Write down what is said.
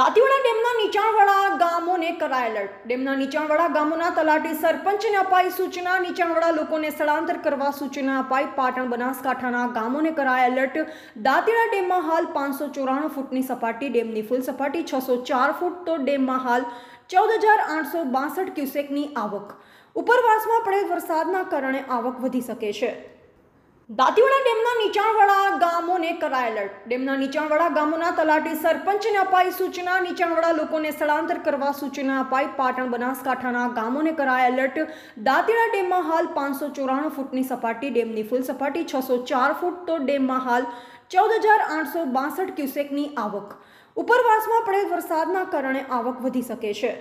દાંતીવાડા ડેમના નીચાણવાળા ગામોને કરાય એલર્ટ ડેમના નીચાણવાળા ગામોના તલાટી સરપંચને અપાઈ સૂચના નીચાણવાળા લોકોને સ્થળાંતર કરવા સૂચના અપાઈ પાટણ બનાસકાંઠાના ગામોને કરાય એલર્ટ દાંતીવાડા ડેમમાં હાલ પાંચસો ચોરાણું ફૂટની સપાટી ડેમની ફૂલ સપાટી છસો ચાર ફૂટ તો ડેમમાં હાલ ચૌદ હજાર આઠસો બાસઠ ક્યુસેકની આવક ઉપરવાસમાં પડેલ વરસાદના કારણે આવક વધી શકે છે દાંતીવાડા ડેમના નીચાણવાળા ગામ લોકોને કરાય એલર્ટ ડેમના નીચાણવાળા ગામોના તલાટી સરપંચને અપાઈ સૂચના નીચાણવાળા લોકોને સ્થળાંતર કરવા સૂચના અપાઈ પાટણ બનાસકાંઠાના ગામોને કરાય એલર્ટ દાંતીડા ડેમમાં હાલ પાંચસો ચોરાણું ફૂટની સપાટી ડેમની ફૂલ સપાટી છસો ચાર ફૂટ તો ડેમમાં હાલ ચૌદ હજાર આઠસો બાસઠ ક્યુસેકની આવક ઉપરવાસમાં પડેલ વરસાદના કારણે આવક વધી શકે છે